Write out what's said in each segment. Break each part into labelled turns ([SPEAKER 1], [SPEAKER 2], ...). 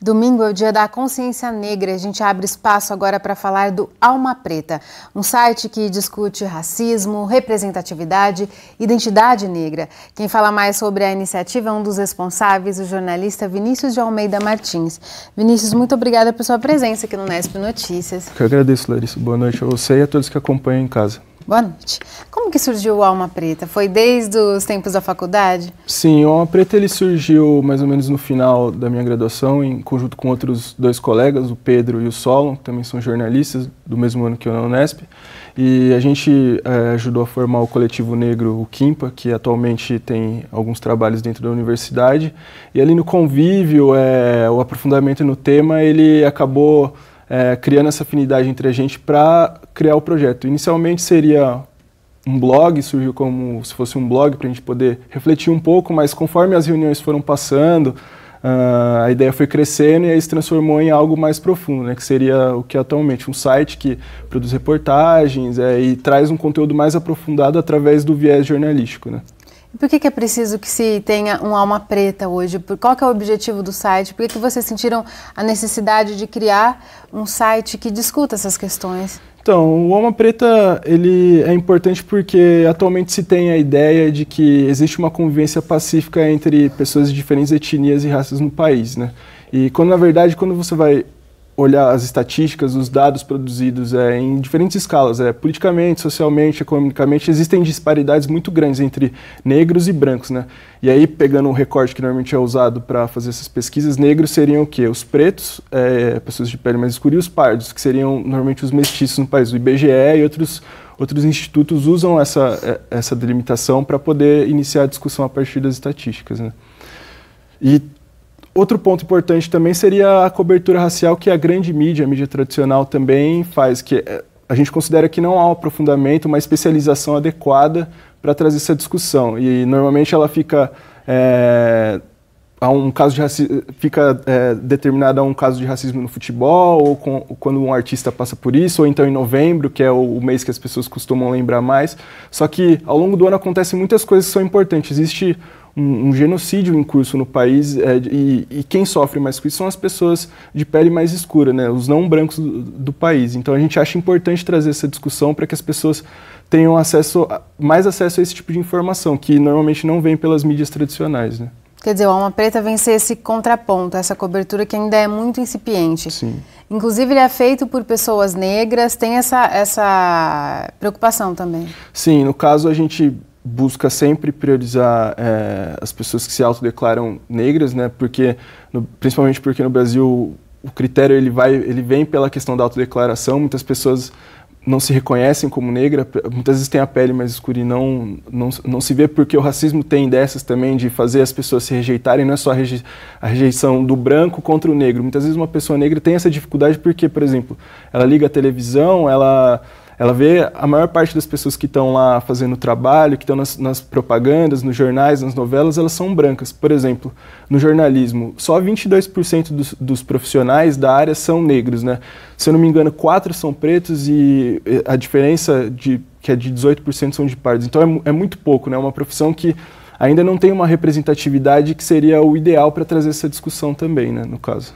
[SPEAKER 1] Domingo é o dia da consciência negra. A gente abre espaço agora para falar do Alma Preta, um site que discute racismo, representatividade, identidade negra. Quem fala mais sobre a iniciativa é um dos responsáveis, o jornalista Vinícius de Almeida Martins. Vinícius, muito obrigada por sua presença aqui no Nesp Notícias. Eu
[SPEAKER 2] que agradeço, Larissa. Boa noite a você e a todos que acompanham em casa.
[SPEAKER 1] Boa noite. Como que surgiu o Alma Preta? Foi desde os tempos da faculdade?
[SPEAKER 2] Sim, o Alma Preta ele surgiu mais ou menos no final da minha graduação, em conjunto com outros dois colegas, o Pedro e o Solon, que também são jornalistas do mesmo ano que eu na Unesp. E a gente é, ajudou a formar o coletivo negro, o Quimpa, que atualmente tem alguns trabalhos dentro da universidade. E ali no convívio, é, o aprofundamento no tema, ele acabou é, criando essa afinidade entre a gente para criar o projeto. Inicialmente seria um blog, surgiu como se fosse um blog para a gente poder refletir um pouco, mas conforme as reuniões foram passando, uh, a ideia foi crescendo e aí se transformou em algo mais profundo, né, que seria o que é atualmente um site que produz reportagens é, e traz um conteúdo mais aprofundado através do viés jornalístico. Né.
[SPEAKER 1] Por que, que, é preciso que se tenha um alma preta hoje? Por, qual é o objetivo do site? Por que, que vocês sentiram a necessidade de criar um site que discuta essas questões?
[SPEAKER 2] Então, o Alma Preta ele é importante porque atualmente se tem a ideia de que existe uma convivência pacífica entre pessoas de diferentes etnias e raças no país, né? E quando na verdade quando você vai olhar as estatísticas, os dados produzidos é, em diferentes escalas, é, politicamente, socialmente, economicamente, existem disparidades muito grandes entre negros e brancos, né? E aí, pegando um recorte que normalmente é usado para fazer essas pesquisas, negros seriam o quê? Os pretos, é, pessoas de pele mais escura, e os pardos, que seriam normalmente os mestiços no país. O IBGE e outros, outros institutos usam essa, é, essa delimitação para poder iniciar a discussão a partir das estatísticas, né? E Outro ponto importante também seria a cobertura racial que a grande mídia, a mídia tradicional também faz, que eh, a gente considera que não há um aprofundamento, uma especialização adequada para trazer essa discussão. E normalmente ela fica é, a um caso de raci fica é, determinada a um caso de racismo no futebol, ou, com, quando um artista passa por isso, ou então em novembro, que é o, o mês que as pessoas costumam lembrar mais. Só que ao longo do ano acontecem muitas coisas que são importantes. Existe um, um genocídio em curso no país é, e, e, quem sofre mais com isso são as pessoas de pele mais escura, né, os não brancos do, do país. Então a gente acha importante trazer essa discussão para que as pessoas tenham acesso, mais acesso a esse tipo de informação, que normalmente não vem pelas mídias tradicionais. Né?
[SPEAKER 1] Quer dizer, o Alma Preta vem ser esse contraponto, essa cobertura que ainda é muito incipiente. Sim. Inclusive, ele é feito por pessoas negras, tem essa, essa preocupação também.
[SPEAKER 2] Sim, no caso, a gente busca sempre priorizar é, as pessoas que se autodeclaram negras, né? Porque, no, principalmente porque no Brasil o critério ele vai, ele vem pela questão da autodeclaração. Muitas pessoas não se reconhecem como negra, muitas vezes tem a pele mais escura e não, não, não se vê, porque o racismo tem dessas também, de fazer as pessoas se rejeitarem, não é só a rejeição do branco contra o negro. Muitas vezes uma pessoa negra tem essa dificuldade porque, por exemplo, ela liga a televisão, ela ela vê a maior parte das pessoas que estão lá fazendo trabalho, que estão nas, nas, propagandas, nos jornais, nas novelas, elas são brancas. Por exemplo, no jornalismo, só 22% dos, dos profissionais da área são negros, né? Se eu não me engano, 4 são pretos e a diferença de que é de 18% são de pardos. Então é, é muito pouco, né? É uma profissão que ainda não tem uma representatividade que seria o ideal para trazer essa discussão também, né, no caso.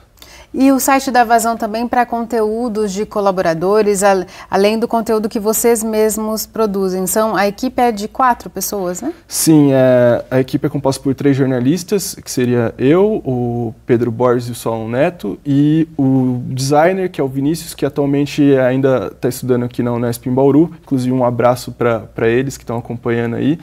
[SPEAKER 1] E o site da Vazão também para conteúdos de colaboradores, além do conteúdo que vocês mesmos produzem. São, a equipe é de quatro pessoas, né?
[SPEAKER 2] Sim, é, a equipe é composta por três jornalistas, que seria eu, o Pedro Borges e o Solon Neto, e o designer, que é o Vinícius, que atualmente ainda está estudando aqui na Unesp em Bauru. Inclusive, um abraço para eles que estão acompanhando aí.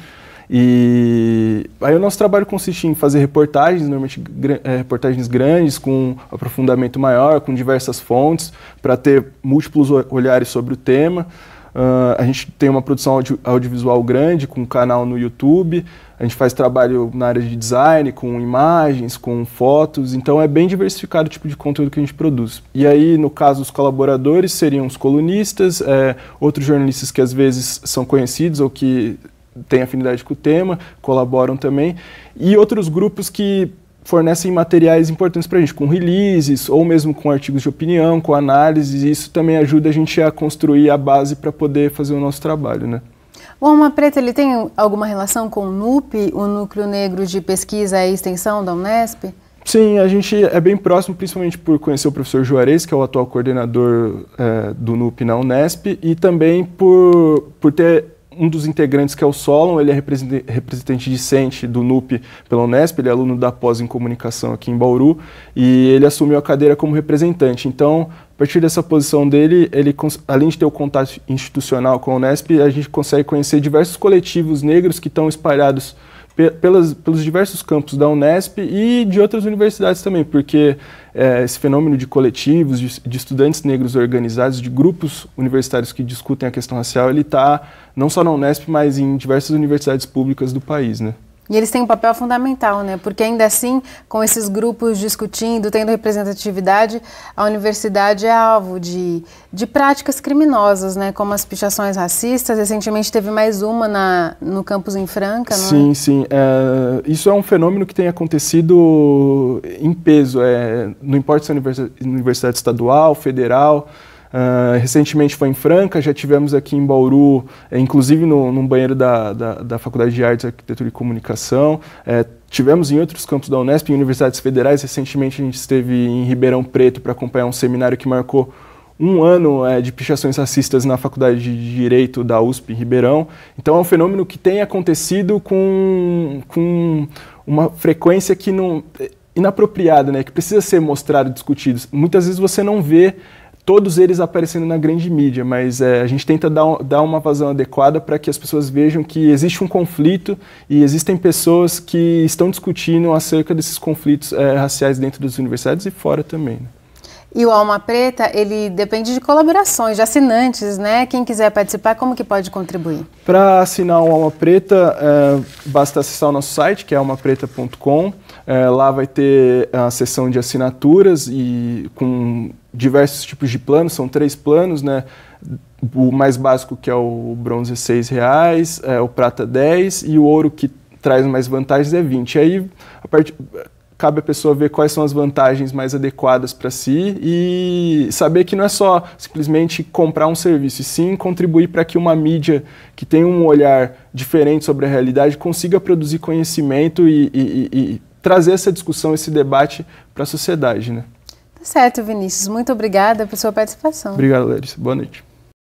[SPEAKER 2] E aí o nosso trabalho consistia em fazer reportagens, normalmente é, reportagens grandes, com aprofundamento maior, com diversas fontes, para ter múltiplos olhares sobre o tema. Uh, a gente tem uma produção audio audiovisual grande, com um canal no YouTube, a gente faz trabalho na área de design, com imagens, com fotos, então é bem diversificado o tipo de conteúdo que a gente produz. E aí, no caso, os colaboradores seriam os colunistas, é, outros jornalistas que às vezes são conhecidos ou que têm afinidade com o tema, colaboram também, e outros grupos que fornecem materiais importantes para a gente, com releases ou mesmo com artigos de opinião, com análises, e isso também ajuda a gente a construir a base para poder fazer o nosso trabalho, né?
[SPEAKER 1] O Alma Preta ele tem alguma relação com o NUP, o Núcleo Negro de Pesquisa e Extensão da Unesp?
[SPEAKER 2] Sim, a gente é bem próximo, principalmente por conhecer o professor Juarez, que é o atual coordenador é, do NUP na Unesp, e também por, por ter um dos integrantes que é o Solon, ele é representante discente do NUP pela Unesp, ele é aluno da pós em comunicação aqui em Bauru, e ele assumiu a cadeira como representante. Então, a partir dessa posição dele, ele além de ter o contato institucional com a Unesp, a gente consegue conhecer diversos coletivos negros que estão espalhados pelas, pelos diversos campos da Unesp e de outras universidades também, porque é, esse fenômeno de coletivos, de, de, estudantes negros organizados, de grupos universitários que discutem a questão racial, ele está não só na Unesp, mas em diversas universidades públicas do país, né?
[SPEAKER 1] E eles têm um papel fundamental, né? Porque ainda assim, com esses grupos discutindo, tendo representatividade, a universidade é alvo de, de práticas criminosas, né? Como as pichações racistas. Recentemente teve mais uma na, no campus em Franca, não é? Sim,
[SPEAKER 2] é? sim. É, isso é um fenômeno que tem acontecido em peso. É, não importa se é universidade estadual, federal, Uh, recentemente foi em Franca, já tivemos aqui em Bauru, é, inclusive no, num banheiro da, da, da, Faculdade de Artes, Arquitetura e Comunicação. É, tivemos em outros campos da Unesp, em universidades federais. Recentemente a gente esteve em Ribeirão Preto para acompanhar um seminário que marcou um ano é, de pichações racistas na Faculdade de Direito da USP em Ribeirão. Então é um fenômeno que tem acontecido com, com uma frequência que não é, inapropriada, né, que precisa ser mostrado, discutido. Muitas vezes você não vê todos eles aparecendo na grande mídia, mas é, a gente tenta dar, dar uma vazão adequada para que as pessoas vejam que existe um conflito e existem pessoas que estão discutindo acerca desses conflitos é, raciais dentro das universidades e fora também. Né?
[SPEAKER 1] E o Alma Preta, ele depende de colaborações, de assinantes, né? Quem quiser participar, como que pode contribuir?
[SPEAKER 2] Para assinar o Alma Preta, é, basta acessar o nosso site, que é almapreta.com. É, lá vai ter a sessão de assinaturas e com diversos tipos de planos, são três planos, né? O mais básico que é o bronze é R$ reais, é, o prata 10 e o ouro que traz mais vantagens é 20. aí a cabe a pessoa ver quais são as vantagens mais adequadas para si e saber que não é só simplesmente comprar um serviço, e sim contribuir para que uma mídia que tem um olhar diferente sobre a realidade consiga produzir conhecimento e, e, e trazer essa discussão, esse debate para a sociedade. Né?
[SPEAKER 1] Tá certo, Vinícius. Muito obrigada pela sua participação.
[SPEAKER 2] Obrigado, Larissa. Boa noite.